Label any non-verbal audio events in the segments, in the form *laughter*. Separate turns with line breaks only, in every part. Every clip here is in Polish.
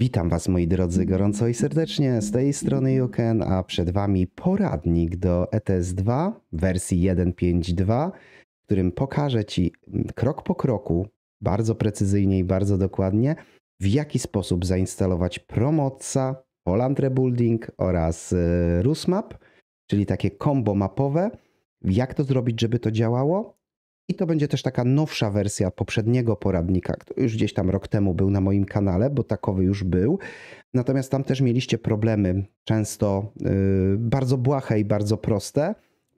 Witam Was moi drodzy gorąco i serdecznie, z tej strony Juken, a przed Wami poradnik do ETS2 wersji 1.5.2, w którym pokażę Ci krok po kroku, bardzo precyzyjnie i bardzo dokładnie, w jaki sposób zainstalować Promoca, Poland Rebuilding oraz y, RusMap, czyli takie kombo mapowe, jak to zrobić, żeby to działało i to będzie też taka nowsza wersja poprzedniego poradnika, który już gdzieś tam rok temu był na moim kanale, bo takowy już był. Natomiast tam też mieliście problemy, często yy, bardzo błahe i bardzo proste,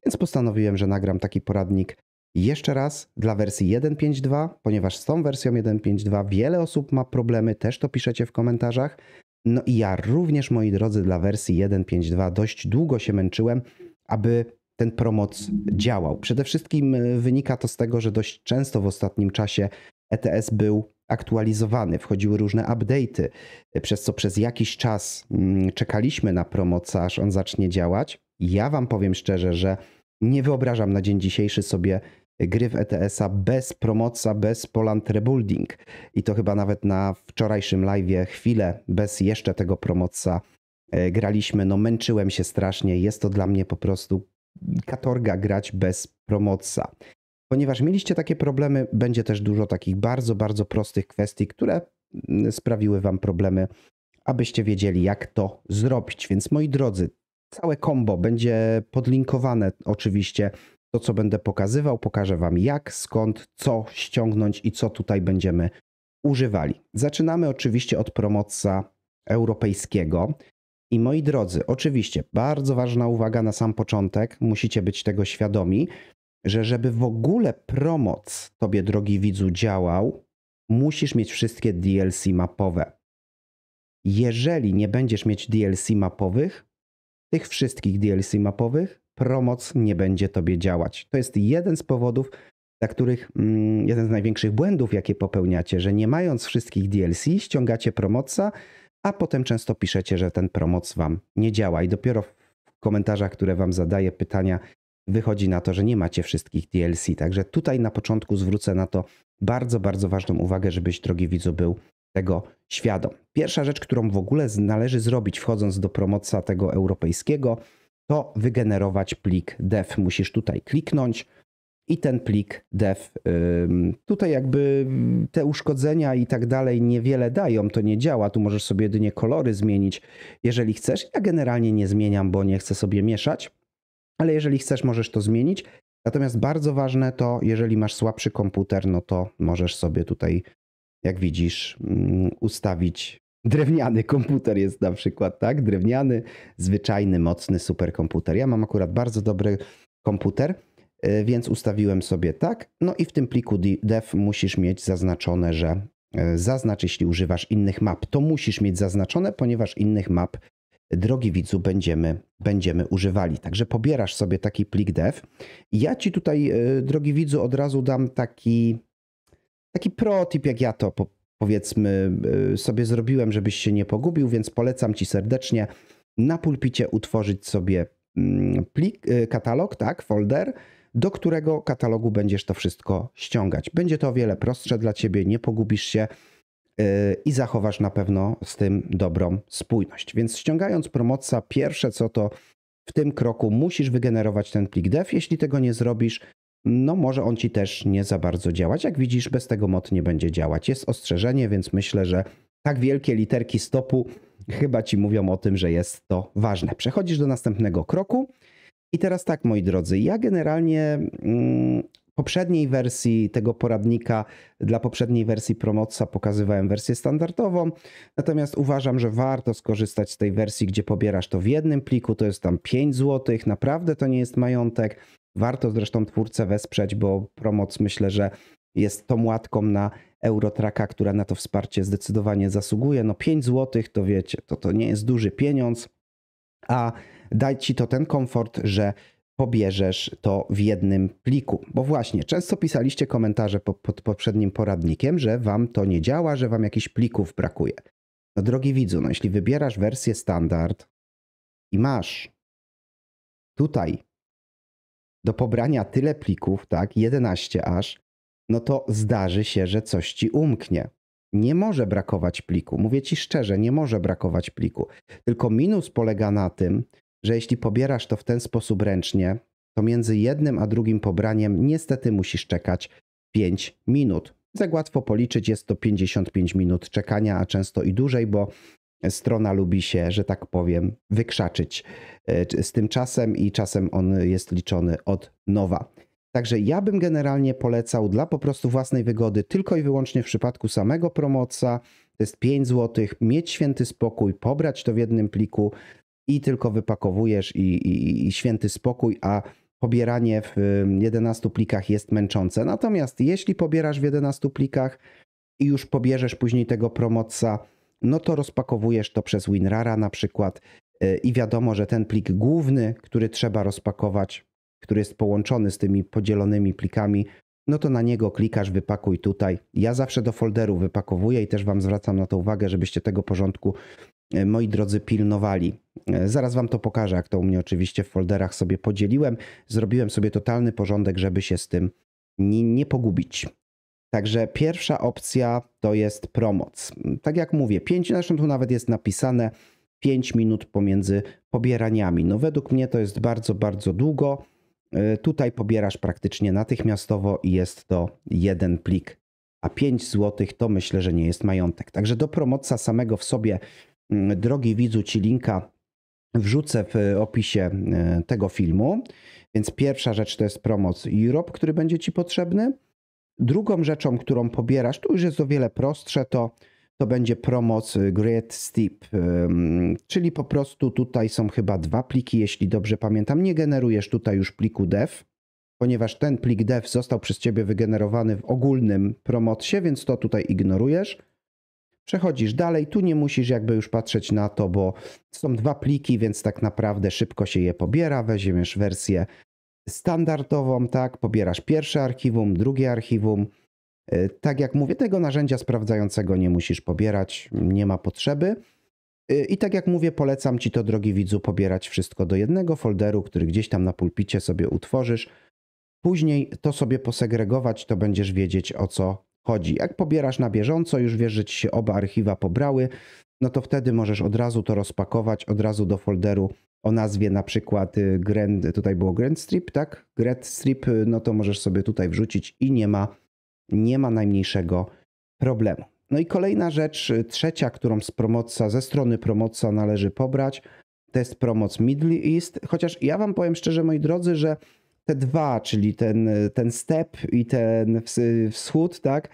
więc postanowiłem, że nagram taki poradnik jeszcze raz dla wersji 1.5.2, ponieważ z tą wersją 1.5.2 wiele osób ma problemy, też to piszecie w komentarzach. No i ja również, moi drodzy, dla wersji 1.5.2 dość długo się męczyłem, aby ten promoc działał. Przede wszystkim e, wynika to z tego, że dość często w ostatnim czasie ETS był aktualizowany, wchodziły różne update'y, e, przez co przez jakiś czas mm, czekaliśmy na promoc, aż on zacznie działać. Ja wam powiem szczerze, że nie wyobrażam na dzień dzisiejszy sobie gry w ETS-a bez promoca, bez Poland Rebuilding. I to chyba nawet na wczorajszym live'ie chwilę bez jeszcze tego promoca e, graliśmy. No męczyłem się strasznie. Jest to dla mnie po prostu katorga grać bez promocja. Ponieważ mieliście takie problemy, będzie też dużo takich bardzo, bardzo prostych kwestii, które mm, sprawiły wam problemy, abyście wiedzieli, jak to zrobić. Więc moi drodzy, całe combo będzie podlinkowane oczywiście. To, co będę pokazywał, pokażę wam jak, skąd, co ściągnąć i co tutaj będziemy używali. Zaczynamy oczywiście od promocja europejskiego. I moi drodzy, oczywiście bardzo ważna uwaga na sam początek, musicie być tego świadomi, że żeby w ogóle promoc tobie, drogi widzu, działał, musisz mieć wszystkie DLC mapowe. Jeżeli nie będziesz mieć DLC mapowych, tych wszystkich DLC mapowych, promoc nie będzie tobie działać. To jest jeden z powodów, dla których mm, jeden z największych błędów, jakie popełniacie, że nie mając wszystkich DLC, ściągacie promoca, a potem często piszecie, że ten promoc wam nie działa i dopiero w komentarzach, które wam zadaję pytania, wychodzi na to, że nie macie wszystkich DLC. Także tutaj na początku zwrócę na to bardzo, bardzo ważną uwagę, żebyś, drogi widzu, był tego świadom. Pierwsza rzecz, którą w ogóle należy zrobić, wchodząc do promocja tego europejskiego, to wygenerować plik dev. Musisz tutaj kliknąć i ten plik dev. Tutaj jakby te uszkodzenia i tak dalej niewiele dają, to nie działa. Tu możesz sobie jedynie kolory zmienić, jeżeli chcesz. Ja generalnie nie zmieniam, bo nie chcę sobie mieszać, ale jeżeli chcesz, możesz to zmienić. Natomiast bardzo ważne to, jeżeli masz słabszy komputer, no to możesz sobie tutaj, jak widzisz, mm, ustawić drewniany komputer jest na przykład, tak? Drewniany, zwyczajny, mocny superkomputer. Ja mam akurat bardzo dobry komputer E, więc ustawiłem sobie tak. No i w tym pliku dev musisz mieć zaznaczone, że e, zaznacz, jeśli używasz innych map. To musisz mieć zaznaczone, ponieważ innych map, drogi widzu, będziemy, będziemy używali. Także pobierasz sobie taki plik dev. Ja ci tutaj, e, drogi widzu, od razu dam taki, taki protip, jak ja to po, powiedzmy sobie zrobiłem, żebyś się nie pogubił, więc polecam ci serdecznie na pulpicie utworzyć sobie mm, plik, katalog, tak, folder do którego katalogu będziesz to wszystko ściągać. Będzie to o wiele prostsze dla ciebie, nie pogubisz się yy, i zachowasz na pewno z tym dobrą spójność. Więc ściągając promocja, pierwsze co to w tym kroku musisz wygenerować ten plik dev. Jeśli tego nie zrobisz, no może on ci też nie za bardzo działać. Jak widzisz, bez tego mod nie będzie działać. Jest ostrzeżenie, więc myślę, że tak wielkie literki stopu chyba ci mówią o tym, że jest to ważne. Przechodzisz do następnego kroku. I teraz tak, moi drodzy, ja generalnie w mm, poprzedniej wersji tego poradnika, dla poprzedniej wersji Promoca pokazywałem wersję standardową, natomiast uważam, że warto skorzystać z tej wersji, gdzie pobierasz to w jednym pliku, to jest tam 5 zł, naprawdę to nie jest majątek. Warto zresztą twórcę wesprzeć, bo Promoc myślę, że jest tą łatką na Eurotraka, która na to wsparcie zdecydowanie zasługuje. No 5 zł to wiecie, to, to nie jest duży pieniądz, a Dajcie ci to ten komfort, że pobierzesz to w jednym pliku. Bo właśnie, często pisaliście komentarze pod poprzednim poradnikiem, że wam to nie działa, że wam jakichś plików brakuje. No drogi widzu, no jeśli wybierasz wersję standard i masz tutaj do pobrania tyle plików, tak, 11 aż, no to zdarzy się, że coś ci umknie. Nie może brakować pliku. Mówię ci szczerze, nie może brakować pliku. Tylko minus polega na tym, że jeśli pobierasz to w ten sposób ręcznie, to między jednym a drugim pobraniem niestety musisz czekać 5 minut. Jak łatwo policzyć, jest to 55 minut czekania, a często i dłużej, bo strona lubi się, że tak powiem, wykrzaczyć e, z tym czasem i czasem on jest liczony od nowa. Także ja bym generalnie polecał dla po prostu własnej wygody tylko i wyłącznie w przypadku samego promoca, to jest 5 zł, mieć święty spokój, pobrać to w jednym pliku, i tylko wypakowujesz i, i, i święty spokój, a pobieranie w 11 plikach jest męczące. Natomiast jeśli pobierasz w 11 plikach i już pobierzesz później tego promocja, no to rozpakowujesz to przez WinRara na przykład y, i wiadomo, że ten plik główny, który trzeba rozpakować, który jest połączony z tymi podzielonymi plikami, no to na niego klikasz, wypakuj tutaj. Ja zawsze do folderu wypakowuję i też Wam zwracam na to uwagę, żebyście tego porządku E, moi drodzy, pilnowali. E, zaraz Wam to pokażę, jak to u mnie oczywiście w folderach sobie podzieliłem. Zrobiłem sobie totalny porządek, żeby się z tym nie, nie pogubić. Także pierwsza opcja to jest promoc. Tak jak mówię, 5, zresztą tu nawet jest napisane 5 minut pomiędzy pobieraniami. No według mnie to jest bardzo, bardzo długo. E, tutaj pobierasz praktycznie natychmiastowo i jest to jeden plik. A 5 zł to myślę, że nie jest majątek. Także do promocja samego w sobie Mm, drogi widzu Ci linka wrzucę w opisie e, tego filmu. Więc pierwsza rzecz to jest promoc Europe, który będzie Ci potrzebny. Drugą rzeczą, którą pobierasz, to już jest o wiele prostsze, to, to będzie promoc e, Great Steep, e, mm, czyli po prostu tutaj są chyba dwa pliki, jeśli dobrze pamiętam. Nie generujesz tutaj już pliku dev, ponieważ ten plik dev został przez Ciebie wygenerowany w ogólnym promocie, więc to tutaj ignorujesz. Przechodzisz dalej, tu nie musisz jakby już patrzeć na to, bo są dwa pliki, więc tak naprawdę szybko się je pobiera. Weźmiesz wersję standardową, tak? Pobierasz pierwsze archiwum, drugie archiwum. Y, tak jak mówię, tego narzędzia sprawdzającego nie musisz pobierać, nie ma potrzeby. Y, I tak jak mówię, polecam ci to, drogi widzu, pobierać wszystko do jednego folderu, który gdzieś tam na pulpicie sobie utworzysz. Później to sobie posegregować, to będziesz wiedzieć o co chodzi. Jak pobierasz na bieżąco, już wiesz, że ci się oba archiwa pobrały, no to wtedy możesz od razu to rozpakować, od razu do folderu o nazwie na przykład y, Grand, tutaj było Grand Strip, tak? Grand Strip, y, no to możesz sobie tutaj wrzucić i nie ma, nie ma najmniejszego problemu. No i kolejna rzecz, y, trzecia, którą z promocja, ze strony promocja należy pobrać, to jest promoc Middle East, chociaż ja wam powiem szczerze, moi drodzy, że te dwa, czyli ten, ten step i ten wschód, tak?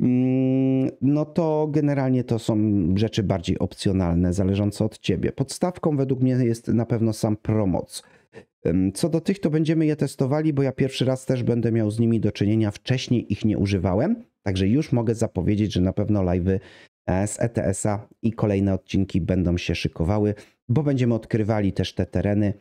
Mm, no to generalnie to są rzeczy bardziej opcjonalne, zależące od ciebie. Podstawką według mnie jest na pewno sam promoc. Co do tych, to będziemy je testowali, bo ja pierwszy raz też będę miał z nimi do czynienia. Wcześniej ich nie używałem, także już mogę zapowiedzieć, że na pewno live'y e, z ETS-a i kolejne odcinki będą się szykowały, bo będziemy odkrywali też te tereny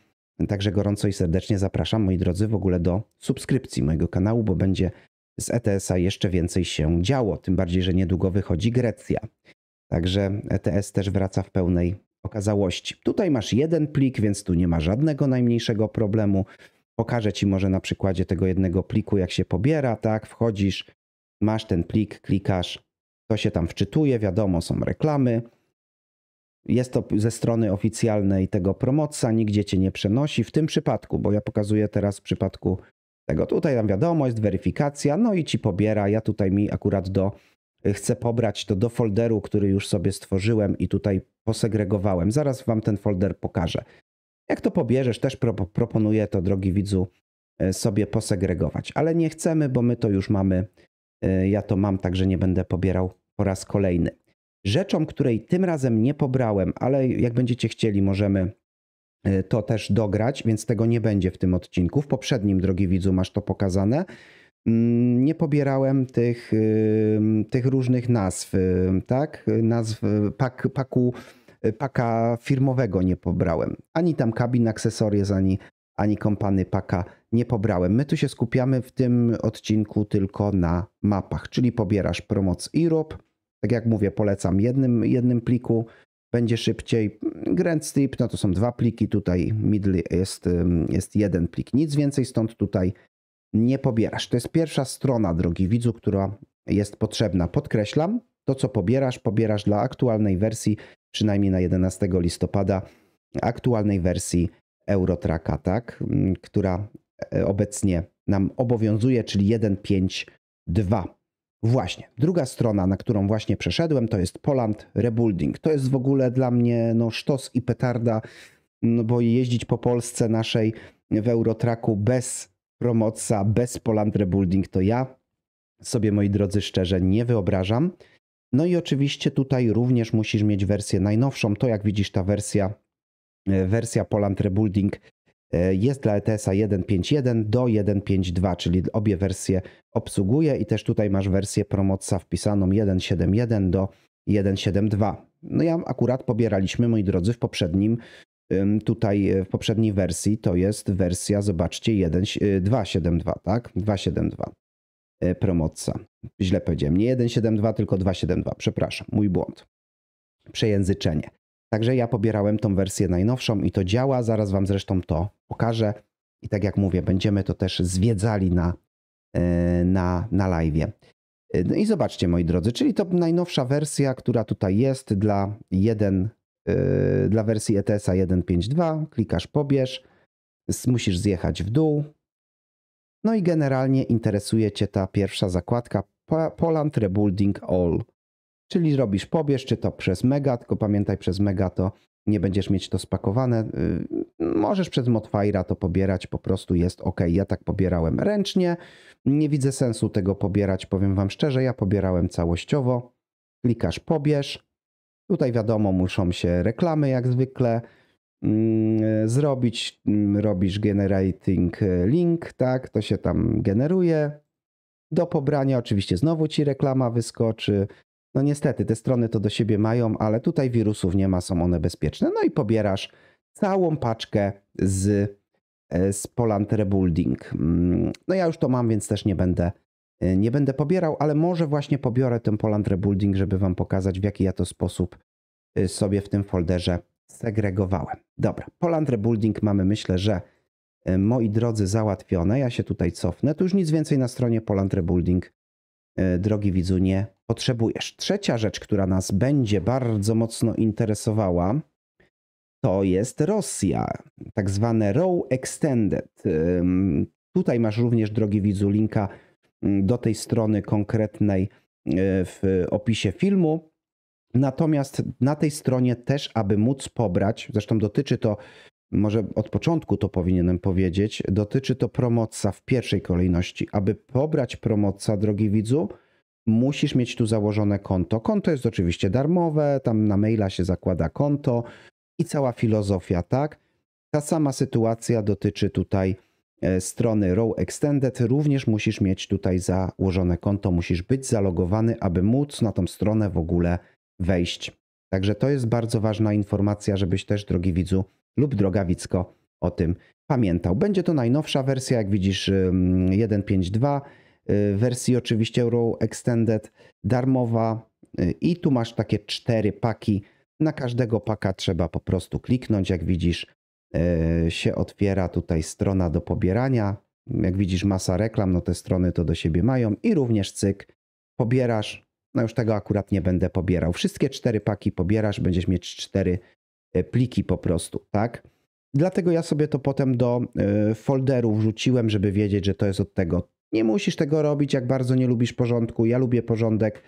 Także gorąco i serdecznie zapraszam, moi drodzy, w ogóle do subskrypcji mojego kanału, bo będzie z ETS-a jeszcze więcej się działo. Tym bardziej, że niedługo wychodzi Grecja. Także ETS też wraca w pełnej okazałości. Tutaj masz jeden plik, więc tu nie ma żadnego najmniejszego problemu. Pokażę Ci może na przykładzie tego jednego pliku, jak się pobiera, tak? Wchodzisz, masz ten plik, klikasz, to się tam wczytuje, wiadomo, są reklamy. Jest to ze strony oficjalnej tego promocja, nigdzie cię nie przenosi. W tym przypadku, bo ja pokazuję teraz w przypadku tego, tutaj tam wiadomo, jest weryfikacja, no i ci pobiera. Ja tutaj mi akurat do y, chcę pobrać to do folderu, który już sobie stworzyłem i tutaj posegregowałem. Zaraz wam ten folder pokażę. Jak to pobierzesz, też pro, proponuję to, drogi widzu, y, sobie posegregować, ale nie chcemy, bo my to już mamy. Y, ja to mam, także nie będę pobierał po raz kolejny. Rzeczą, której tym razem nie pobrałem, ale jak będziecie chcieli, możemy e, to też dograć, więc tego nie będzie w tym odcinku. W poprzednim, drogi widzu, masz to pokazane. Mm, nie pobierałem tych, tych różnych nazw, tak? Nazw pak, paku, y, paka firmowego nie pobrałem. Ani tam kabin, akcesoriów, ani, ani kompany paka nie pobrałem. My tu się skupiamy w tym odcinku tylko na mapach, czyli pobierasz Promoc Europe, tak jak mówię, polecam jednym, jednym pliku, będzie szybciej. Grand Strip, no to są dwa pliki, tutaj Middle jest, jest jeden plik, nic więcej stąd tutaj nie pobierasz. To jest pierwsza strona, drogi widzu, która jest potrzebna. Podkreślam, to co pobierasz, pobierasz dla aktualnej wersji, przynajmniej na 11 listopada, aktualnej wersji Eurotracka, tak, która e, obecnie nam obowiązuje, czyli 1.5.2. Właśnie. Druga strona, na którą właśnie przeszedłem, to jest Poland Rebuilding. To jest w ogóle dla mnie no, sztos i petarda, no, bo jeździć po Polsce naszej w Eurotraku bez promocja, bez Poland Rebuilding to ja sobie, moi drodzy, szczerze nie wyobrażam. No i oczywiście tutaj również musisz mieć wersję najnowszą. To jak widzisz ta wersja, e, wersja Poland Rebuilding jest dla ETS-a 1.5.1 do 1.5.2, czyli obie wersje obsługuje i też tutaj masz wersję promocja wpisaną 1.7.1 do 1.7.2. No ja akurat pobieraliśmy, moi drodzy, w poprzednim tutaj e, w poprzedniej wersji to jest wersja, zobaczcie, 2.7.2, tak? 2.7.2 e, promocja. Źle powiedziałem, nie 1.7.2, tylko 2.7.2, przepraszam, mój błąd. Przejęzyczenie. Także ja pobierałem tą wersję najnowszą i to działa. Zaraz Wam zresztą to pokażę. I tak jak mówię, będziemy to też zwiedzali na, e, na, na live. E, no i zobaczcie, moi drodzy, czyli to najnowsza wersja, która tutaj jest dla 1, e, dla wersji ETS-a 1.5.2. Klikasz pobierz, musisz zjechać w dół. No i generalnie interesuje Cię ta pierwsza zakładka Poland Rebuilding All. Czyli robisz pobierz, czy to przez mega, tylko pamiętaj, przez mega to nie będziesz mieć to spakowane. Y, możesz przez Motfire'a to pobierać, po prostu jest ok. Ja tak pobierałem ręcznie. Nie widzę sensu tego pobierać, powiem Wam szczerze. Ja pobierałem całościowo. Klikasz pobierz. Tutaj wiadomo, muszą się reklamy jak zwykle mm, zrobić. Mm, robisz generating y, link, tak? To się tam generuje. Do pobrania oczywiście znowu ci reklama wyskoczy. No niestety, te strony to do siebie mają, ale tutaj wirusów nie ma, są one bezpieczne. No i pobierasz całą paczkę z, e, z Poland Rebuilding. Mm, no ja już to mam, więc też nie będę, e, nie będę pobierał, ale może właśnie pobiorę ten Poland Rebuilding, żeby wam pokazać, w jaki ja to sposób e, sobie w tym folderze segregowałem. Dobra, Poland Rebuilding mamy, myślę, że moi drodzy, załatwione. Ja się tutaj cofnę. Tu już nic więcej na stronie Poland Rebuilding E, drogi widzu, nie potrzebujesz. Trzecia rzecz, która nas będzie bardzo mocno interesowała, to jest Rosja, tak zwane Row Extended. Tutaj masz również, drogi widzu, linka mm, do tej strony konkretnej e, w opisie filmu. Natomiast na tej stronie też, aby móc pobrać, zresztą dotyczy to może od początku to powinienem powiedzieć, dotyczy to promocja w pierwszej kolejności. Aby pobrać promocja, drogi widzu, musisz mieć tu założone konto. Konto jest oczywiście darmowe, tam na maila się zakłada konto i cała filozofia, tak? Ta sama sytuacja dotyczy tutaj e, strony Row Extended. Również musisz mieć tutaj założone konto, musisz być zalogowany, aby móc na tą stronę w ogóle wejść. Także to jest bardzo ważna informacja, żebyś też, drogi widzu, lub Drogawicko o tym pamiętał. Będzie to najnowsza wersja, jak widzisz 1.5.2, y, wersji oczywiście Euro Extended, darmowa y, i tu masz takie cztery paki. Na każdego paka trzeba po prostu kliknąć, jak widzisz y, się otwiera tutaj strona do pobierania. Jak widzisz masa reklam, no te strony to do siebie mają i również cyk, pobierasz, no już tego akurat nie będę pobierał. Wszystkie cztery paki pobierasz, będziesz mieć cztery E, pliki po prostu, tak? Dlatego ja sobie to potem do e, folderu wrzuciłem, żeby wiedzieć, że to jest od tego. Nie musisz tego robić, jak bardzo nie lubisz porządku. Ja lubię porządek,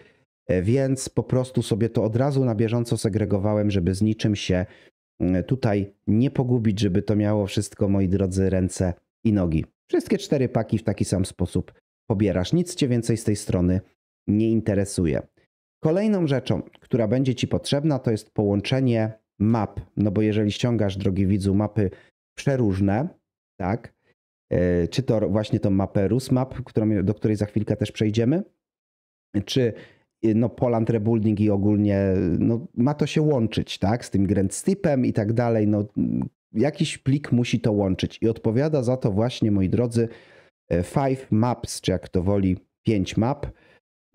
e, więc po prostu sobie to od razu na bieżąco segregowałem, żeby z niczym się mm, tutaj nie pogubić, żeby to miało wszystko, moi drodzy, ręce i nogi. Wszystkie cztery paki w taki sam sposób pobierasz. Nic cię więcej z tej strony nie interesuje. Kolejną rzeczą, która będzie ci potrzebna, to jest połączenie map, no bo jeżeli ściągasz, drogi widzu, mapy przeróżne, tak, e, czy to właśnie tą mapę RusMap, którą, do której za chwilkę też przejdziemy, czy e, no Poland Rebuilding i ogólnie no, ma to się łączyć, tak, z tym Grand Steepem i tak dalej, no jakiś plik musi to łączyć i odpowiada za to właśnie, moi drodzy, e, Five Maps, czy jak to woli, 5 map,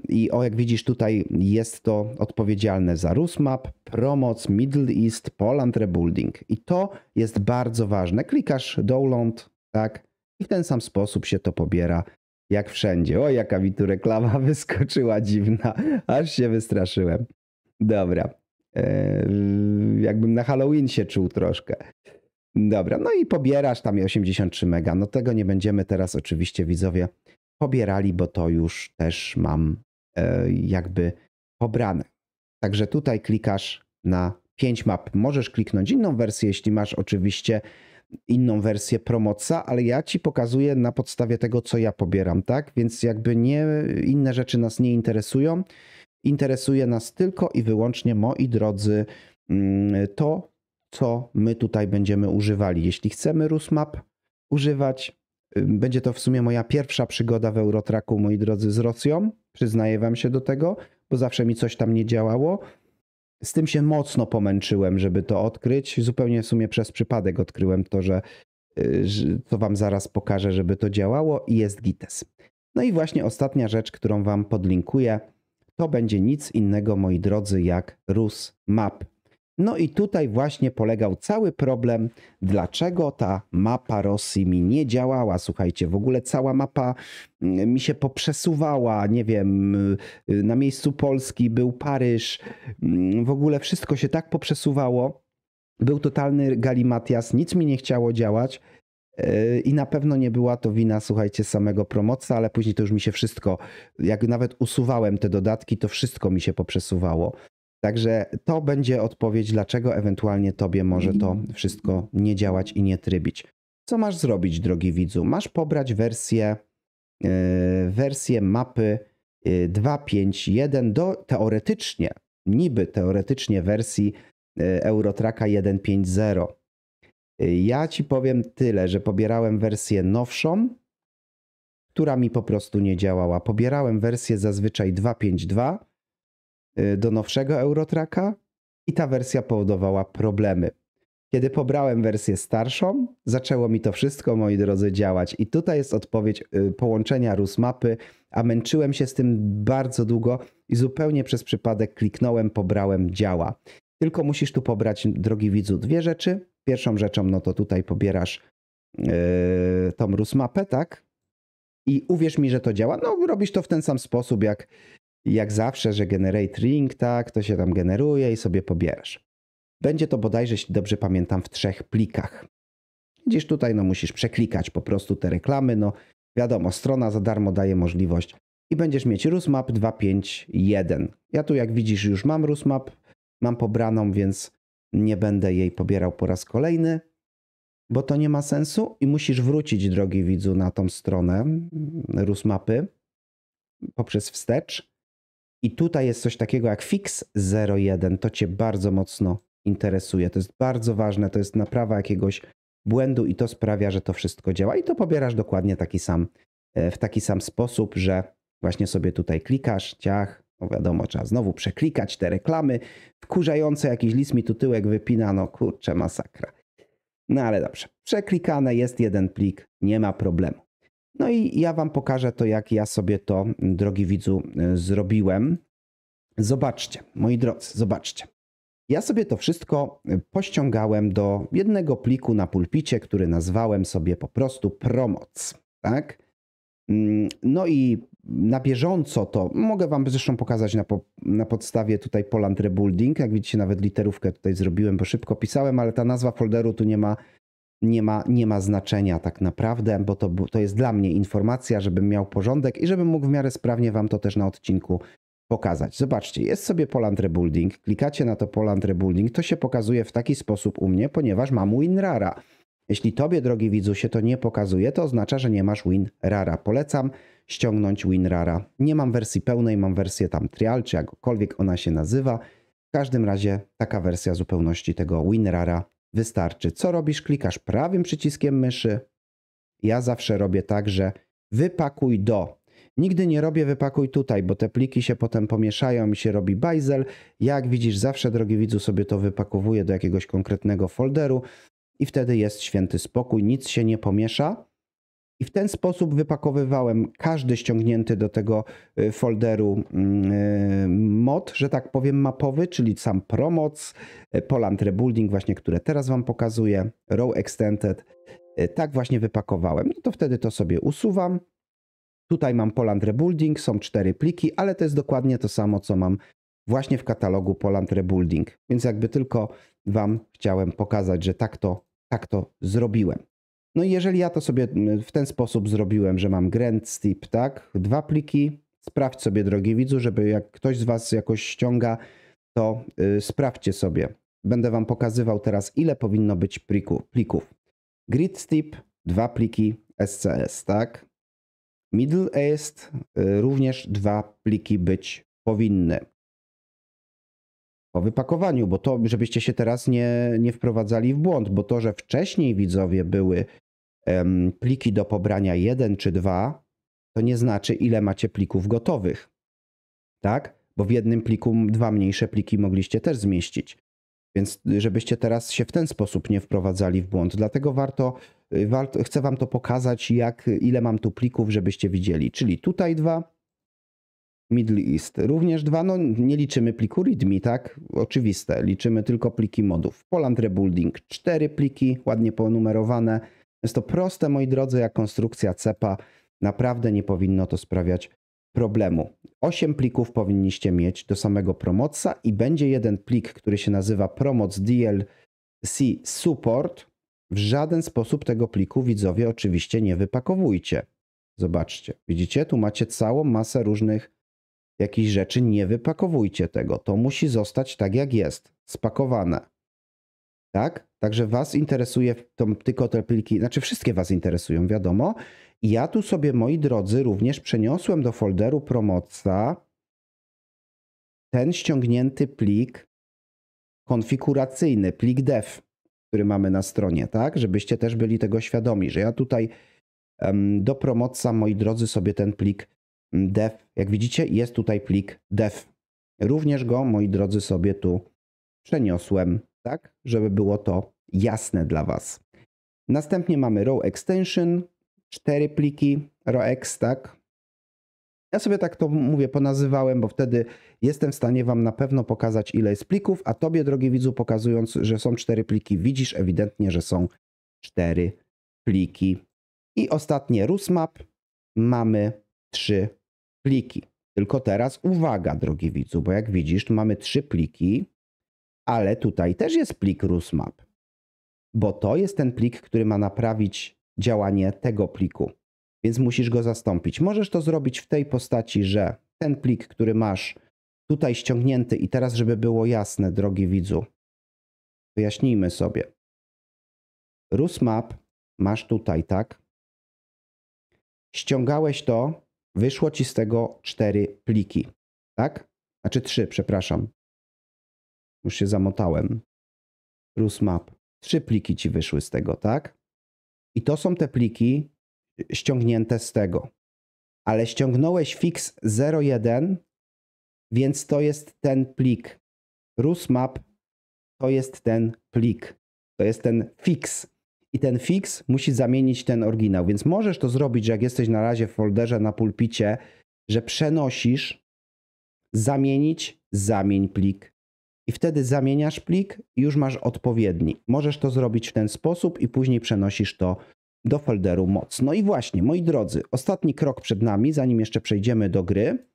i o, jak widzisz tutaj jest to odpowiedzialne za RusMap, Promoc, Middle East, Poland Rebuilding. I to jest bardzo ważne. Klikasz download, tak? I w ten sam sposób się to pobiera jak wszędzie. O, jaka mi tu reklama *laughs* wyskoczyła dziwna. Aż się wystraszyłem. Dobra. Eee, jakbym na Halloween się czuł troszkę. Dobra, no i pobierasz tam 83 mega. No tego nie będziemy teraz oczywiście widzowie pobierali, bo to już też mam E, jakby pobrane. Także tutaj klikasz na 5 map. Możesz kliknąć inną wersję, jeśli masz oczywiście inną wersję promoca, ale ja ci pokazuję na podstawie tego, co ja pobieram, tak? Więc jakby nie, inne rzeczy nas nie interesują. Interesuje nas tylko i wyłącznie, moi drodzy, mm, to, co my tutaj będziemy używali. Jeśli chcemy RusMap używać, Y, będzie to w sumie moja pierwsza przygoda w Eurotraku, moi drodzy, z Rosją. Przyznaję wam się do tego, bo zawsze mi coś tam nie działało. Z tym się mocno pomęczyłem, żeby to odkryć. Zupełnie w sumie przez przypadek odkryłem to, że co y, wam zaraz pokażę, żeby to działało i jest Gites. No i właśnie ostatnia rzecz, którą wam podlinkuję, to będzie nic innego, moi drodzy, jak Rus Map. No i tutaj właśnie polegał cały problem, dlaczego ta mapa Rosji mi nie działała. Słuchajcie, w ogóle cała mapa mm, mi się poprzesuwała, nie wiem, y, na miejscu Polski był Paryż, mm, w ogóle wszystko się tak poprzesuwało. Był totalny galimatias, nic mi nie chciało działać. Y, I na pewno nie była to wina, słuchajcie, samego promocja, ale później to już mi się wszystko, jak nawet usuwałem te dodatki, to wszystko mi się poprzesuwało. Także to będzie odpowiedź, dlaczego ewentualnie tobie może to wszystko nie działać i nie trybić. Co masz zrobić, drogi widzu? Masz pobrać wersję, yy, wersję mapy 2.5.1 e, do teoretycznie, niby teoretycznie wersji e, Eurotraka 1.5.0. Ja ci powiem tyle, że pobierałem wersję nowszą, która mi po prostu nie działała. Pobierałem wersję zazwyczaj 2.5.2 Y, do nowszego Eurotraka i ta wersja powodowała problemy. Kiedy pobrałem wersję starszą, zaczęło mi to wszystko, moi drodzy, działać. I tutaj jest odpowiedź y, połączenia RUS mapy, a męczyłem się z tym bardzo długo i zupełnie przez przypadek kliknąłem, pobrałem, działa. Tylko musisz tu pobrać, drogi widzu, dwie rzeczy. Pierwszą rzeczą, no to tutaj pobierasz yy, tą RUS mapę, tak? I uwierz mi, że to działa. No, robisz to w ten sam sposób, jak jak zawsze, że generate ring, tak, to się tam generuje i sobie pobierasz. Będzie to bodajże, jeśli dobrze pamiętam, w trzech plikach. Gdzieś tutaj no, musisz przeklikać po prostu te reklamy. No wiadomo, strona za darmo daje możliwość i będziesz mieć RusMap 251. Ja tu jak widzisz już mam RusMap, mam pobraną, więc nie będę jej pobierał po raz kolejny, bo to nie ma sensu i musisz wrócić drogi widzu na tą stronę RusMapy poprzez wstecz i tutaj jest coś takiego jak fix 01. To Cię bardzo mocno interesuje. To jest bardzo ważne, to jest naprawa jakiegoś błędu i to sprawia, że to wszystko działa. I to pobierasz dokładnie taki sam, e, w taki sam sposób, że właśnie sobie tutaj klikasz, ciach, no wiadomo, trzeba znowu przeklikać te reklamy. Wkurzające jakiś list mi tu tyłek wypina, no kurczę, masakra. No ale dobrze, przeklikane jest jeden plik, nie ma problemu. No i ja Wam pokażę to, jak ja sobie to, drogi widzu, e, zrobiłem. Zobaczcie, moi drodzy, zobaczcie. Ja sobie to wszystko e, pościągałem do jednego pliku na pulpicie, który nazwałem sobie po prostu promoc, tak? Mm, no i na bieżąco to mogę Wam zresztą pokazać na, po, na podstawie tutaj Poland Rebuilding. Jak widzicie, nawet literówkę tutaj zrobiłem, bo szybko pisałem, ale ta nazwa folderu tu nie ma nie ma, nie ma znaczenia tak naprawdę, bo to, to jest dla mnie informacja, żebym miał porządek i żebym mógł w miarę sprawnie Wam to też na odcinku pokazać. Zobaczcie, jest sobie Poland Rebuilding, klikacie na to Poland Rebuilding, to się pokazuje w taki sposób u mnie, ponieważ mam WinRara. Jeśli Tobie, drogi widzu, się to nie pokazuje, to oznacza, że nie masz WinRara. Polecam ściągnąć WinRara. Nie mam wersji pełnej, mam wersję tam trial, czy jakkolwiek ona się nazywa. W każdym razie taka wersja zupełności tego WinRara Wystarczy. Co robisz? Klikasz prawym przyciskiem myszy. Ja zawsze robię tak, że wypakuj do. Nigdy nie robię wypakuj tutaj, bo te pliki się potem pomieszają i się robi bajzel. Jak widzisz, zawsze, drogi widzu, sobie to wypakowuję do jakiegoś konkretnego folderu i wtedy jest święty spokój, nic się nie pomiesza. I w ten sposób wypakowywałem każdy ściągnięty do tego y, folderu mm, y, mod, że tak powiem, mapowy, czyli sam Promoc, e, Poland Rebuilding właśnie, które teraz Wam pokazuję, Row Extended. E, tak właśnie wypakowałem. No to wtedy to sobie usuwam. Tutaj mam Poland Rebuilding, są cztery pliki, ale to jest dokładnie to samo, co mam właśnie w katalogu Poland Rebuilding. Więc jakby tylko Wam chciałem pokazać, że tak to, tak to zrobiłem. No i jeżeli ja to sobie mm, w ten sposób zrobiłem, że mam Grand Steep, tak, dwa pliki, sprawdź sobie, drogi widzu, żeby jak ktoś z Was jakoś ściąga, to y, sprawdźcie sobie. Będę Wam pokazywał teraz, ile powinno być plików. Grid dwa pliki SCS, tak? Middle East, y, również dwa pliki być powinny. Po wypakowaniu, bo to, żebyście się teraz nie, nie wprowadzali w błąd, bo to, że wcześniej widzowie były pliki do pobrania 1 czy 2, to nie znaczy, ile macie plików gotowych. Tak? Bo w jednym pliku dwa mniejsze pliki mogliście też zmieścić. Więc y, żebyście teraz się w ten sposób nie wprowadzali w błąd. Dlatego warto, y, warto chcę wam to pokazać, jak, y, ile mam tu plików, żebyście widzieli. Czyli tutaj dwa, Middle East również dwa. No nie liczymy pliku readme, tak? Oczywiste. Liczymy tylko pliki modów. Poland Rebuilding cztery pliki, ładnie ponumerowane. Jest to proste, moi drodzy, jak konstrukcja cepa. Naprawdę nie powinno to sprawiać problemu. Osiem plików powinniście mieć do samego promocja i będzie jeden plik, który się nazywa promoc DLC support. W żaden sposób tego pliku widzowie oczywiście nie wypakowujcie. Zobaczcie, widzicie, tu macie całą masę różnych jakichś rzeczy, nie wypakowujcie tego. To musi zostać tak jak jest, spakowane. Tak? Także Was interesuje to, tylko te pliki, znaczy wszystkie Was interesują, wiadomo, ja tu sobie, moi drodzy, również przeniosłem do folderu promocja ten ściągnięty plik konfiguracyjny, plik dev, który mamy na stronie, tak? Żebyście też byli tego świadomi, że ja tutaj um, do promocja, moi drodzy, sobie ten plik dev, jak widzicie, jest tutaj plik dev. Również go, moi drodzy, sobie tu przeniosłem, tak? Żeby było to jasne dla Was. Następnie mamy row extension, cztery pliki ROEX, tak? Ja sobie tak to mówię, ponazywałem, bo wtedy jestem w stanie Wam na pewno pokazać, ile jest plików, a Tobie, drogi widzu, pokazując, że są cztery pliki, widzisz ewidentnie, że są cztery pliki. I ostatnie RUSMAP mamy trzy pliki. Tylko teraz uwaga, drogi widzu, bo jak widzisz, tu mamy trzy pliki, ale tutaj też jest plik RUSMAP, bo to jest ten plik, który ma naprawić działanie tego pliku, więc musisz go zastąpić. Możesz to zrobić w tej postaci, że ten plik, który masz tutaj ściągnięty i teraz, żeby było jasne, drogi widzu, wyjaśnijmy sobie. RusMap masz tutaj, tak? Ściągałeś to, wyszło ci z tego cztery pliki, tak? Znaczy trzy, przepraszam. Już się zamotałem. RusMap. Trzy pliki ci wyszły z tego, tak? I to są te pliki ściągnięte z tego. Ale ściągnąłeś fix 01, więc to jest ten plik. RusMap to jest ten plik. To jest ten fix. I ten fix musi zamienić ten oryginał. Więc możesz to zrobić, że jak jesteś na razie w folderze na pulpicie, że przenosisz, zamienić, zamień plik i wtedy zamieniasz plik już masz odpowiedni. Możesz to zrobić w ten sposób i później przenosisz to do folderu moc. No i właśnie, moi drodzy, ostatni krok przed nami, zanim jeszcze przejdziemy do gry,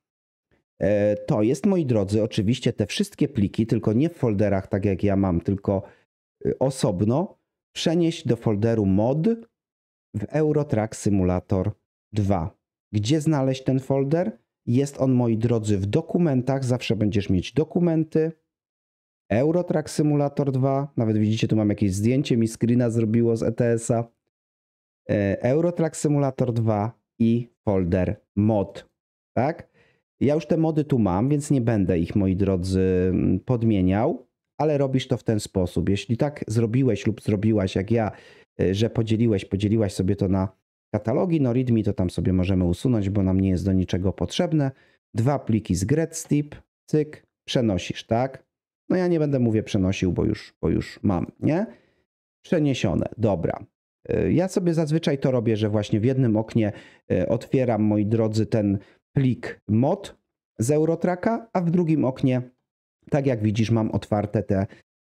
e, to jest, moi drodzy, oczywiście te wszystkie pliki, tylko nie w folderach, tak jak ja mam, tylko e, osobno, przenieść do folderu mod w Eurotrack Simulator 2. Gdzie znaleźć ten folder? Jest on, moi drodzy, w dokumentach. Zawsze będziesz mieć dokumenty Eurotrack Simulator 2, nawet widzicie, tu mam jakieś zdjęcie, mi screena zrobiło z ETS-a. E, Eurotrack Simulator 2 i folder mod, tak? Ja już te mody tu mam, więc nie będę ich, moi drodzy, mm, podmieniał, ale robisz to w ten sposób. Jeśli tak zrobiłeś lub zrobiłaś jak ja, y, że podzieliłeś, podzieliłaś sobie to na katalogi, no readme to tam sobie możemy usunąć, bo nam nie jest do niczego potrzebne. Dwa pliki z GredStip, cyk, przenosisz, tak? No ja nie będę, mówię, przenosił, bo już, bo już mam, nie? Przeniesione, dobra. Y, ja sobie zazwyczaj to robię, że właśnie w jednym oknie y, otwieram, moi drodzy, ten plik mod z Eurotraka, a w drugim oknie, tak jak widzisz, mam otwarte te,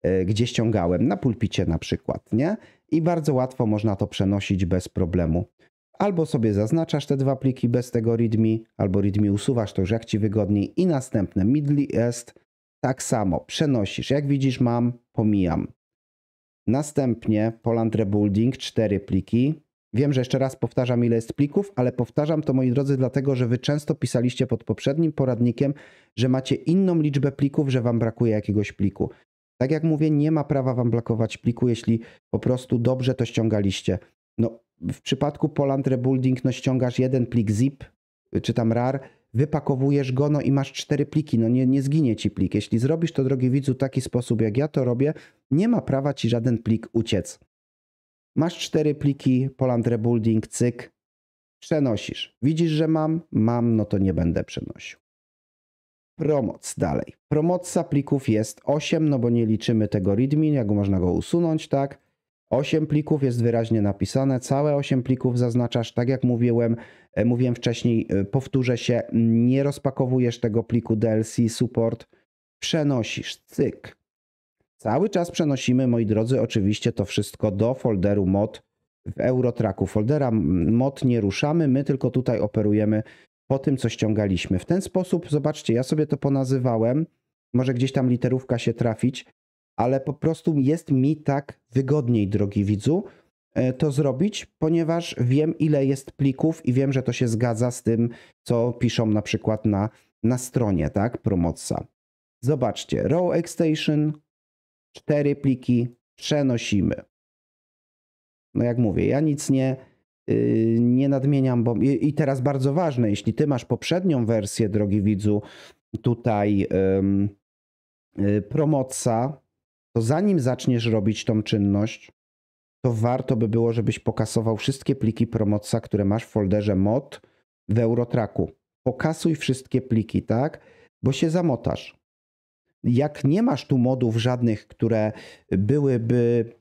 y, gdzie ściągałem, na pulpicie na przykład, nie? I bardzo łatwo można to przenosić bez problemu. Albo sobie zaznaczasz te dwa pliki bez tego readme, albo readme usuwasz, to już jak ci wygodniej i następne Midly est tak samo przenosisz. Jak widzisz, mam, pomijam. Następnie Poland Rebuilding, cztery pliki. Wiem, że jeszcze raz powtarzam, ile jest plików, ale powtarzam to, moi drodzy, dlatego, że wy często pisaliście pod poprzednim poradnikiem, że macie inną liczbę plików, że wam brakuje jakiegoś pliku. Tak jak mówię, nie ma prawa wam blokować pliku, jeśli po prostu dobrze to ściągaliście. No, w przypadku Poland Rebuilding no ściągasz jeden plik zip, czy tam RAR, wypakowujesz go, no i masz cztery pliki, no nie, nie zginie ci plik. Jeśli zrobisz to, drogi widzu, w taki sposób, jak ja to robię, nie ma prawa ci żaden plik uciec. Masz cztery pliki, Poland Rebuilding, cyk, przenosisz. Widzisz, że mam? Mam, no to nie będę przenosił. Promoc dalej. Promocja plików jest 8, no bo nie liczymy tego readme, jak można go usunąć, tak? 8 plików jest wyraźnie napisane, całe 8 plików zaznaczasz, tak jak mówiłem, e, mówiłem wcześniej, e, powtórzę się, nie rozpakowujesz tego pliku DLC support, przenosisz, cyk. Cały czas przenosimy, moi drodzy, oczywiście to wszystko do folderu mod w Eurotracku. Foldera mod nie ruszamy, my tylko tutaj operujemy po tym, co ściągaliśmy. W ten sposób, zobaczcie, ja sobie to ponazywałem, może gdzieś tam literówka się trafić, ale po prostu jest mi tak wygodniej, drogi widzu, e, to zrobić, ponieważ wiem, ile jest plików i wiem, że to się zgadza z tym, co piszą na przykład na, na stronie, tak, promocja. Zobaczcie, row extension, cztery pliki, przenosimy. No jak mówię, ja nic nie, yy, nie nadmieniam, bo i, i teraz bardzo ważne, jeśli ty masz poprzednią wersję, drogi widzu, tutaj yy, yy to zanim zaczniesz robić tą czynność, to warto by było, żebyś pokasował wszystkie pliki promocja, które masz w folderze mod w Eurotraku. Pokasuj wszystkie pliki, tak? Bo się zamotasz. Jak nie masz tu modów żadnych, które byłyby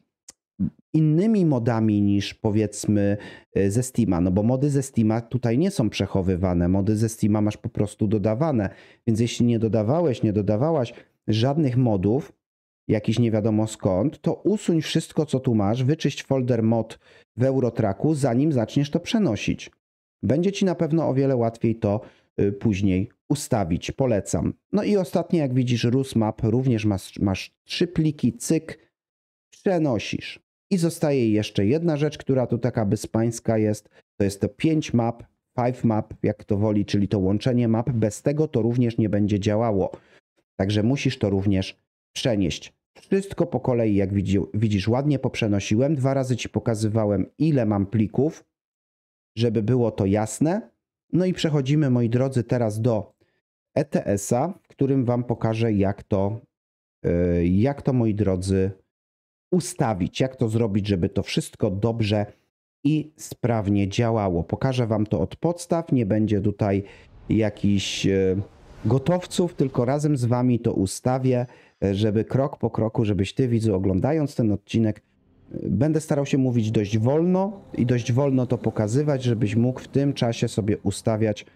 innymi modami niż powiedzmy e, ze Steama, no bo mody ze Steama tutaj nie są przechowywane, mody ze Steama masz po prostu dodawane, więc jeśli nie dodawałeś, nie dodawałaś żadnych modów, jakiś nie wiadomo skąd, to usuń wszystko, co tu masz, wyczyść folder mod w Eurotraku, zanim zaczniesz to przenosić. Będzie ci na pewno o wiele łatwiej to y, później ustawić. Polecam. No i ostatnie, jak widzisz, Rus Map również masz, masz trzy pliki, cyk, przenosisz. I zostaje jeszcze jedna rzecz, która tu taka bezpańska jest, to jest to 5 map, 5 map, jak to woli, czyli to łączenie map. Bez tego to również nie będzie działało. Także musisz to również przenieść. Wszystko po kolei, jak widzisz, ładnie poprzenosiłem. Dwa razy Ci pokazywałem, ile mam plików, żeby było to jasne. No i przechodzimy, moi drodzy, teraz do ETS-a, w którym Wam pokażę, jak to, y, jak to, moi drodzy, ustawić, jak to zrobić, żeby to wszystko dobrze i sprawnie działało. Pokażę Wam to od podstaw, nie będzie tutaj jakichś y, gotowców, tylko razem z Wami to ustawię żeby krok po kroku, żebyś ty widzu oglądając ten odcinek, będę starał się mówić dość wolno i dość wolno to pokazywać, żebyś mógł w tym czasie sobie ustawiać,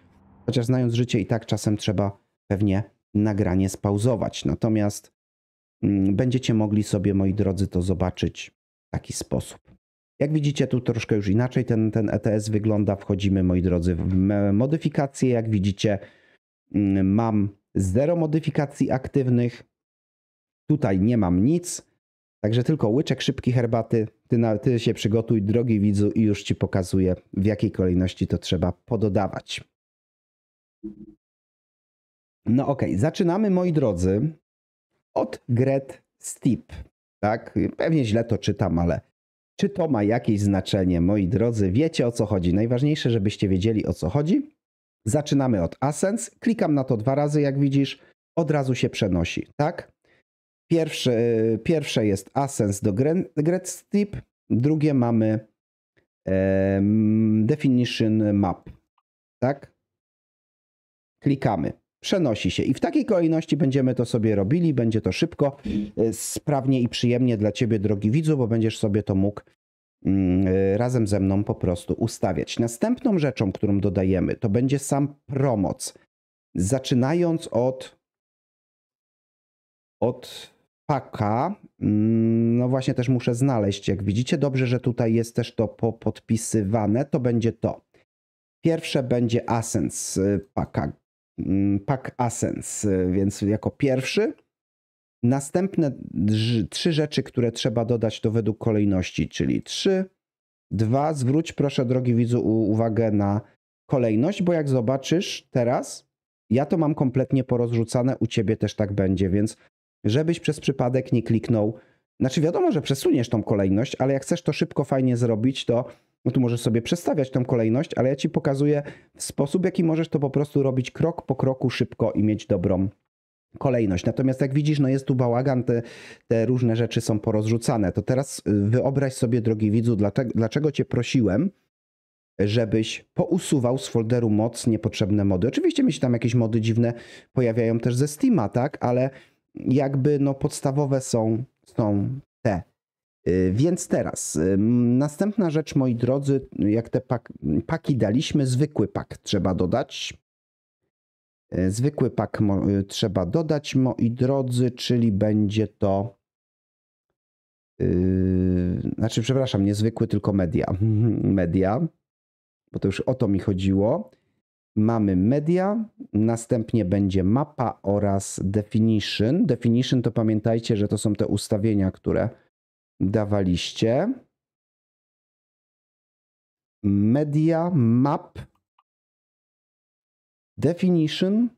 chociaż znając życie i tak czasem trzeba pewnie nagranie spauzować. Natomiast mm, będziecie mogli sobie, moi drodzy, to zobaczyć w taki sposób. Jak widzicie, tu troszkę już inaczej ten, ten ETS wygląda. Wchodzimy, moi drodzy, w modyfikacje. Jak widzicie, mm, mam zero modyfikacji aktywnych. Tutaj nie mam nic, także tylko łyczek szybkiej herbaty. Ty, na, ty się przygotuj, drogi widzu, i już ci pokazuję, w jakiej kolejności to trzeba pododawać. No ok, zaczynamy moi drodzy od Gret Steep. Tak, pewnie źle to czytam, ale czy to ma jakieś znaczenie, moi drodzy? Wiecie o co chodzi. Najważniejsze, żebyście wiedzieli o co chodzi. Zaczynamy od Ascens. Klikam na to dwa razy, jak widzisz, od razu się przenosi, tak? Pierwsze, pierwsze jest Ascens do Great Steep, drugie mamy um, Definition Map. Tak? Klikamy. Przenosi się. I w takiej kolejności będziemy to sobie robili. Będzie to szybko, y, sprawnie i przyjemnie dla Ciebie, drogi widzu, bo będziesz sobie to mógł mm, y, razem ze mną po prostu ustawiać. Następną rzeczą, którą dodajemy, to będzie sam promoc. Zaczynając od, od paka, mm, no właśnie też muszę znaleźć, jak widzicie, dobrze, że tutaj jest też to podpisywane, to będzie to. Pierwsze będzie Asens y, paka, mm, pak Asens, y, więc jako pierwszy. Następne trzy rzeczy, które trzeba dodać to według kolejności, czyli trzy, dwa. zwróć proszę drogi widzu uwagę na kolejność, bo jak zobaczysz teraz, ja to mam kompletnie porozrzucane, u ciebie też tak będzie, więc żebyś przez przypadek nie kliknął. Znaczy wiadomo, że przesuniesz tą kolejność, ale jak chcesz to szybko, fajnie zrobić, to no tu możesz sobie przestawiać tą kolejność, ale ja ci pokazuję sposób, jaki możesz to po prostu robić krok po kroku szybko i mieć dobrą kolejność. Natomiast jak widzisz, no jest tu bałagan, te, te różne rzeczy są porozrzucane. To teraz y, wyobraź sobie, drogi widzu, dlaczego, dlaczego cię prosiłem, żebyś pousuwał z folderu moc niepotrzebne mody. Oczywiście mi się tam jakieś mody dziwne pojawiają też ze Steama, tak? Ale jakby no podstawowe są, są te. Y, więc teraz, y, następna rzecz, moi drodzy, jak te pak, paki daliśmy, zwykły pak trzeba dodać. Y, zwykły pak trzeba dodać, moi drodzy, czyli będzie to. Yy, znaczy, przepraszam, nie zwykły, tylko media. *laughs* media, bo to już o to mi chodziło mamy media, następnie będzie mapa oraz definition. Definition to pamiętajcie, że to są te ustawienia, które dawaliście. Media, map, definition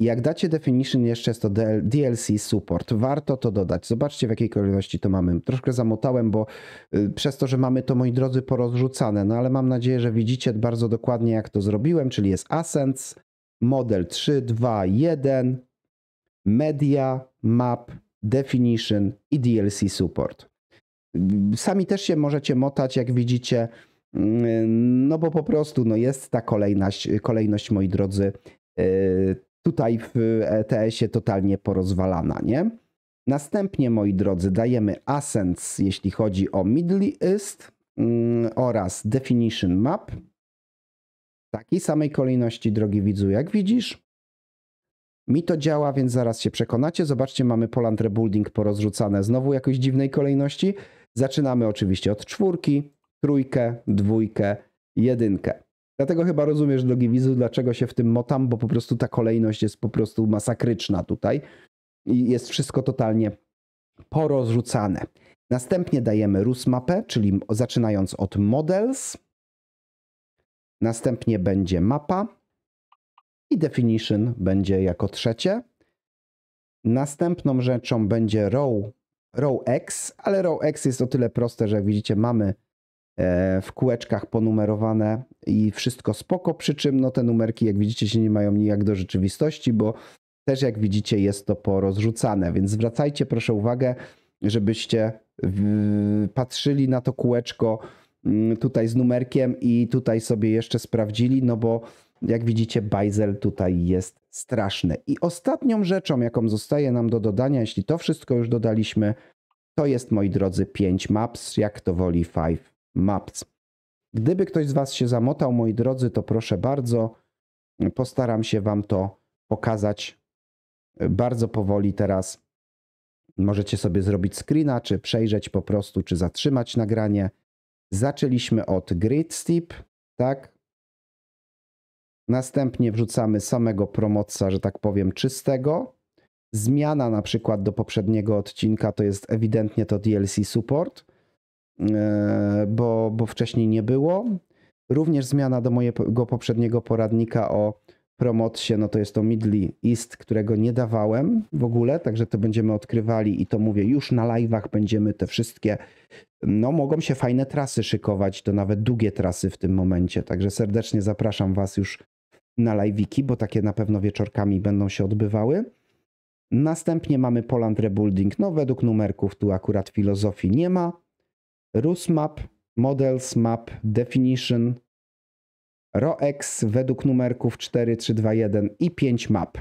jak dacie definition, jeszcze jest to DLC support. Warto to dodać. Zobaczcie, w jakiej kolejności to mamy. Troszkę zamotałem, bo y, przez to, że mamy to, moi drodzy, porozrzucane, no ale mam nadzieję, że widzicie bardzo dokładnie, jak to zrobiłem, czyli jest Ascents, model 3, 2, 1, media, map, definition i DLC support. Sami też się możecie motać, jak widzicie, mm, no bo po prostu no jest ta kolejność, kolejność moi drodzy, y, tutaj w ETS-ie totalnie porozwalana, nie? Następnie, moi drodzy, dajemy Ascents, jeśli chodzi o Middle East mm, oraz Definition Map. W takiej samej kolejności, drogi widzu, jak widzisz. Mi to działa, więc zaraz się przekonacie. Zobaczcie, mamy Poland Rebuilding porozrzucane znowu jakoś dziwnej kolejności. Zaczynamy oczywiście od czwórki, trójkę, dwójkę, jedynkę. Dlatego chyba rozumiesz, drogi widzu, dlaczego się w tym motam, bo po prostu ta kolejność jest po prostu masakryczna tutaj i jest wszystko totalnie porozrzucane. Następnie dajemy RUS mapę, czyli zaczynając od models. Następnie będzie mapa i definition będzie jako trzecie. Następną rzeczą będzie row, row X, ale row X jest o tyle proste, że jak widzicie mamy E, w kółeczkach ponumerowane i wszystko spoko, przy czym no te numerki jak widzicie się nie mają nijak do rzeczywistości, bo też jak widzicie jest to porozrzucane, więc zwracajcie proszę uwagę, żebyście patrzyli na to kółeczko mm, tutaj z numerkiem i tutaj sobie jeszcze sprawdzili, no bo jak widzicie bajzel tutaj jest straszny. I ostatnią rzeczą, jaką zostaje nam do dodania, jeśli to wszystko już dodaliśmy, to jest moi drodzy 5 maps, jak to woli 5 Maps. Gdyby ktoś z Was się zamotał, moi drodzy, to proszę bardzo, postaram się Wam to pokazać bardzo powoli teraz. Możecie sobie zrobić screena, czy przejrzeć po prostu, czy zatrzymać nagranie. Zaczęliśmy od grid steep, tak? Następnie wrzucamy samego promocja, że tak powiem, czystego. Zmiana na przykład do poprzedniego odcinka to jest ewidentnie to DLC support. E, bo, bo wcześniej nie było. Również zmiana do mojego poprzedniego poradnika o promocji. no to jest to Midli East, którego nie dawałem w ogóle, także to będziemy odkrywali i to mówię, już na live'ach będziemy te wszystkie, no mogą się fajne trasy szykować, to nawet długie trasy w tym momencie, także serdecznie zapraszam Was już na live'iki, bo takie na pewno wieczorkami będą się odbywały. Następnie mamy Poland Rebuilding, no według numerków tu akurat filozofii nie ma, RUS map, models map, definition, ROEX według numerków 4, 3, 2, 1 i 5 map.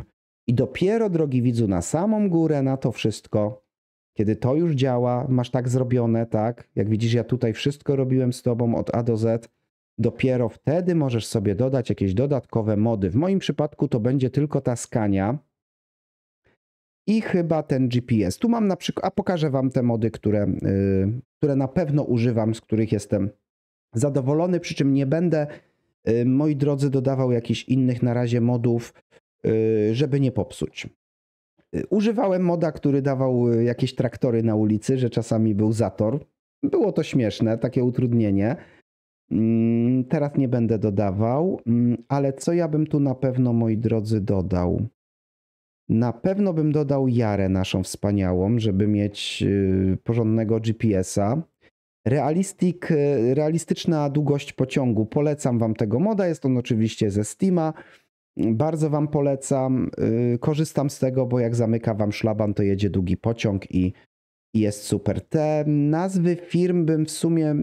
I dopiero, drogi widzu, na samą górę, na to wszystko, kiedy to już działa, masz tak zrobione, tak? Jak widzisz, ja tutaj wszystko robiłem z tobą od A do Z. Dopiero wtedy możesz sobie dodać jakieś dodatkowe mody. W moim przypadku to będzie tylko ta skania i chyba ten GPS. Tu mam na przykład, a pokażę Wam te mody, które, y, które na pewno używam, z których jestem zadowolony, przy czym nie będę, y, moi drodzy, dodawał jakichś innych na razie modów, y, żeby nie popsuć. Używałem moda, który dawał jakieś traktory na ulicy, że czasami był zator. Było to śmieszne, takie utrudnienie. Mm, teraz nie będę dodawał, mm, ale co ja bym tu na pewno, moi drodzy, dodał? Na pewno bym dodał Jarę naszą wspaniałą, żeby mieć y, porządnego GPS-a. Realistic, y, realistyczna długość pociągu. Polecam Wam tego moda. Jest on oczywiście ze Steama. Bardzo Wam polecam. Y, korzystam z tego, bo jak zamyka Wam szlaban, to jedzie długi pociąg i, i jest super. Te nazwy firm bym w sumie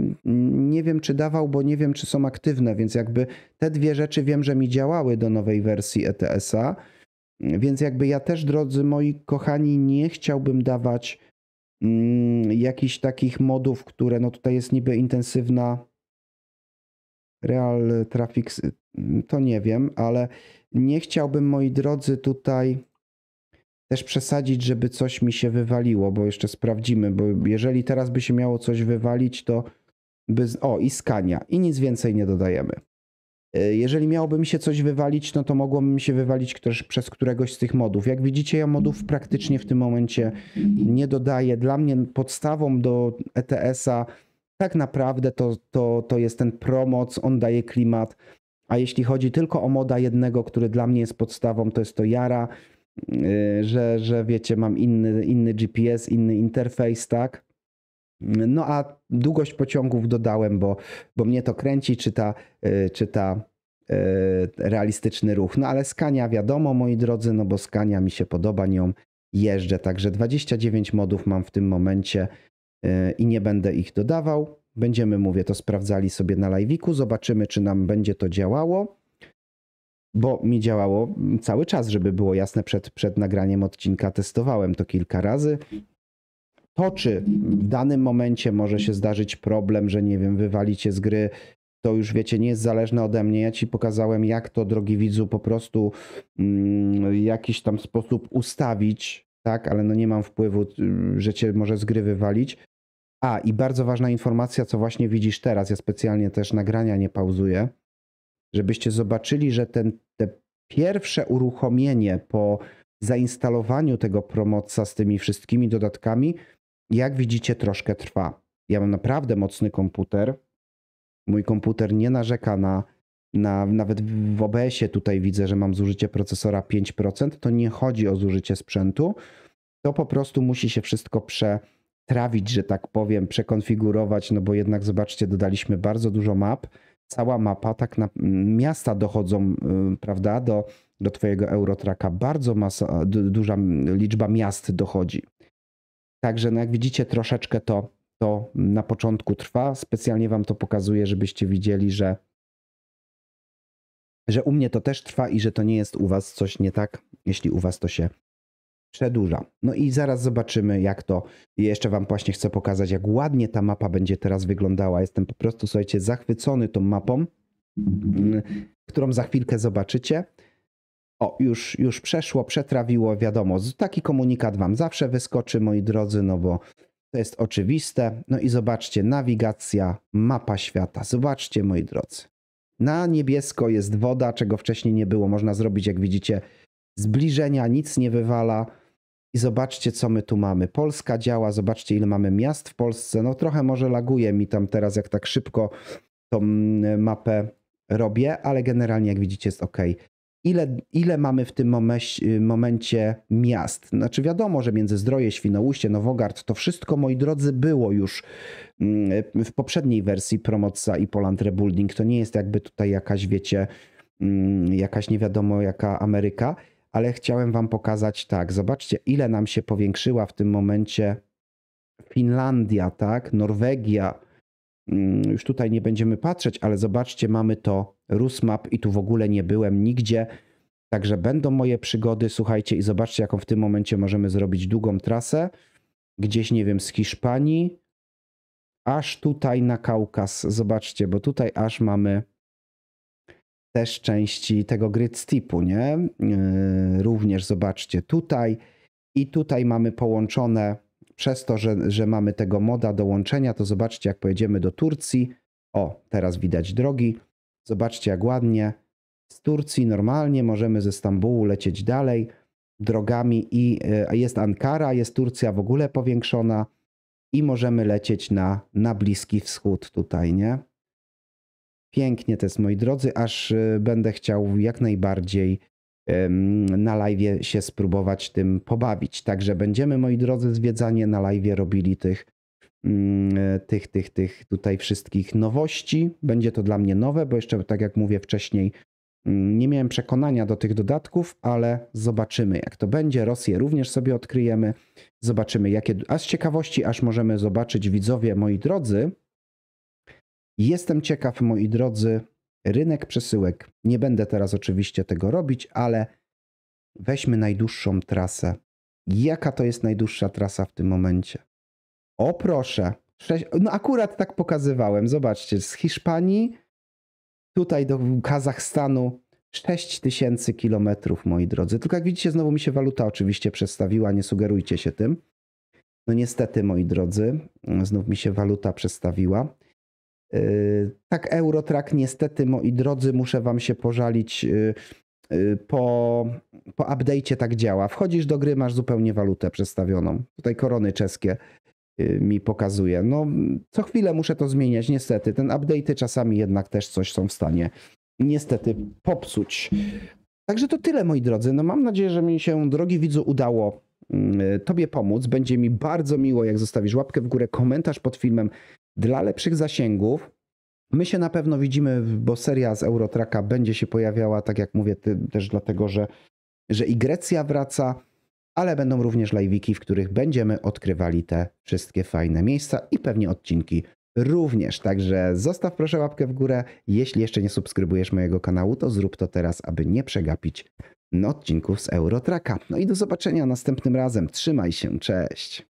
nie wiem, czy dawał, bo nie wiem, czy są aktywne, więc jakby te dwie rzeczy wiem, że mi działały do nowej wersji ETS-a. Więc jakby ja też, drodzy moi kochani, nie chciałbym dawać mm, jakichś takich modów, które no tutaj jest niby intensywna real traffic, to nie wiem, ale nie chciałbym, moi drodzy, tutaj też przesadzić, żeby coś mi się wywaliło, bo jeszcze sprawdzimy, bo jeżeli teraz by się miało coś wywalić, to by... O, i skania. I nic więcej nie dodajemy. E, jeżeli miałoby mi się coś wywalić, no to mogłoby mi się wywalić ktoś, przez któregoś z tych modów. Jak widzicie, ja modów praktycznie w tym momencie nie dodaję. Dla mnie podstawą do ETS-a tak naprawdę to, to, to jest ten promoc, on daje klimat. A jeśli chodzi tylko o moda jednego, który dla mnie jest podstawą, to jest to Jara, e, że, że wiecie, mam inny, inny GPS, inny interfejs, tak? No a długość pociągów dodałem, bo, bo mnie to kręci, czy ta, e, czy ta e, realistyczny ruch. No ale Skania wiadomo, moi drodzy, no bo Skania mi się podoba, nią jeżdżę. Także 29 modów mam w tym momencie e, i nie będę ich dodawał. Będziemy, mówię, to sprawdzali sobie na live'iku, zobaczymy, czy nam będzie to działało, bo mi działało cały czas, żeby było jasne, przed, przed nagraniem odcinka testowałem to kilka razy. To, czy w danym momencie może się zdarzyć problem, że nie wiem, wywalicie z gry, to już wiecie, nie jest zależne ode mnie. Ja ci pokazałem, jak to, drogi widzu, po prostu mm, jakiś tam sposób ustawić, tak, ale no nie mam wpływu, y, że cię może z gry wywalić. A, i bardzo ważna informacja, co właśnie widzisz teraz. Ja specjalnie też nagrania nie pauzuję, żebyście zobaczyli, że ten, te pierwsze uruchomienie po zainstalowaniu tego promocja z tymi wszystkimi dodatkami jak widzicie, troszkę trwa. Ja mam naprawdę mocny komputer. Mój komputer nie narzeka na, na nawet w OBS-ie tutaj widzę, że mam zużycie procesora 5%. To nie chodzi o zużycie sprzętu. To po prostu musi się wszystko przetrawić, że tak powiem, przekonfigurować, no bo jednak zobaczcie, dodaliśmy bardzo dużo map. Cała mapa, tak na, miasta dochodzą, y, prawda, do, do Twojego Eurotraka. Bardzo masa, duża liczba miast dochodzi. Także no jak widzicie, troszeczkę to, to na początku trwa. Specjalnie Wam to pokazuję, żebyście widzieli, że, że u mnie to też trwa i że to nie jest u Was coś nie tak, jeśli u Was to się przedłuża. No i zaraz zobaczymy, jak to. I jeszcze Wam właśnie chcę pokazać, jak ładnie ta mapa będzie teraz wyglądała. Jestem po prostu, słuchajcie, zachwycony tą mapą, mm, którą za chwilkę zobaczycie. O, już, już przeszło, przetrawiło, wiadomo. Taki komunikat Wam zawsze wyskoczy, moi drodzy, no bo to jest oczywiste. No i zobaczcie, nawigacja, mapa świata. Zobaczcie, moi drodzy. Na niebiesko jest woda, czego wcześniej nie było. Można zrobić, jak widzicie, zbliżenia, nic nie wywala. I zobaczcie, co my tu mamy. Polska działa, zobaczcie, ile mamy miast w Polsce. No trochę może laguje mi tam teraz, jak tak szybko tą mm, mapę robię, ale generalnie, jak widzicie, jest ok ile, ile mamy w tym y, momencie, miast. Znaczy wiadomo, że między Zdroje, Świnoujście, Nowogard, to wszystko, moi drodzy, było już mm, w poprzedniej wersji Promocja i Poland Rebuilding. To nie jest jakby tutaj jakaś, wiecie, mm, jakaś nie wiadomo jaka Ameryka, ale chciałem wam pokazać tak, zobaczcie ile nam się powiększyła w tym momencie Finlandia, tak, Norwegia, Mm, już tutaj nie będziemy patrzeć, ale zobaczcie, mamy to RusMap i tu w ogóle nie byłem nigdzie. Także będą moje przygody, słuchajcie i zobaczcie, jaką w tym momencie możemy zrobić długą trasę. Gdzieś, nie wiem, z Hiszpanii, aż tutaj na Kaukaz. Zobaczcie, bo tutaj aż mamy też części tego grid nie? Yy, również zobaczcie tutaj i tutaj mamy połączone przez to, że, że mamy tego moda dołączenia, to zobaczcie, jak pojedziemy do Turcji. O, teraz widać drogi. Zobaczcie, jak ładnie. Z Turcji normalnie możemy ze Stambułu lecieć dalej drogami i e, jest Ankara, jest Turcja w ogóle powiększona i możemy lecieć na, na Bliski Wschód tutaj, nie? Pięknie to jest, moi drodzy, aż e, będę chciał jak najbardziej na live się spróbować tym pobawić. Także będziemy, moi drodzy, zwiedzanie na live robili tych, mm, tych, tych, tych tutaj wszystkich nowości. Będzie to dla mnie nowe, bo jeszcze, tak jak mówię wcześniej, mm, nie miałem przekonania do tych dodatków, ale zobaczymy, jak to będzie. Rosję również sobie odkryjemy. Zobaczymy, jakie. A z ciekawości, aż możemy zobaczyć, widzowie, moi drodzy. Jestem ciekaw, moi drodzy, rynek przesyłek. Nie będę teraz oczywiście tego robić, ale weźmy najdłuższą trasę. Jaka to jest najdłuższa trasa w tym momencie? O proszę, sześć... no akurat tak pokazywałem, zobaczcie, z Hiszpanii tutaj do Kazachstanu 6000 kilometrów, moi drodzy. Tylko jak widzicie, znowu mi się waluta oczywiście przestawiła, nie sugerujcie się tym. No niestety, moi drodzy, znów mi się waluta przestawiła. Yy, tak, Eurotrack niestety, moi drodzy, muszę wam się pożalić, yy, yy, po, po update'cie tak działa. Wchodzisz do gry, masz zupełnie walutę przedstawioną. Tutaj korony czeskie mi pokazuje. No, co chwilę muszę to zmieniać, niestety. Ten update'y czasami jednak też coś są w stanie niestety popsuć. Także to tyle, moi drodzy. No, mam nadzieję, że mi się, drogi widzu, udało Tobie pomóc. Będzie mi bardzo miło, jak zostawisz łapkę w górę, komentarz pod filmem, dla lepszych zasięgów My się na pewno widzimy, bo seria z Eurotraka będzie się pojawiała, tak jak mówię, też dlatego, że, że i Grecja wraca, ale będą również live'iki, w których będziemy odkrywali te wszystkie fajne miejsca i pewnie odcinki również. Także zostaw proszę łapkę w górę. Jeśli jeszcze nie subskrybujesz mojego kanału, to zrób to teraz, aby nie przegapić odcinków z Eurotraka. No i do zobaczenia następnym razem. Trzymaj się, cześć!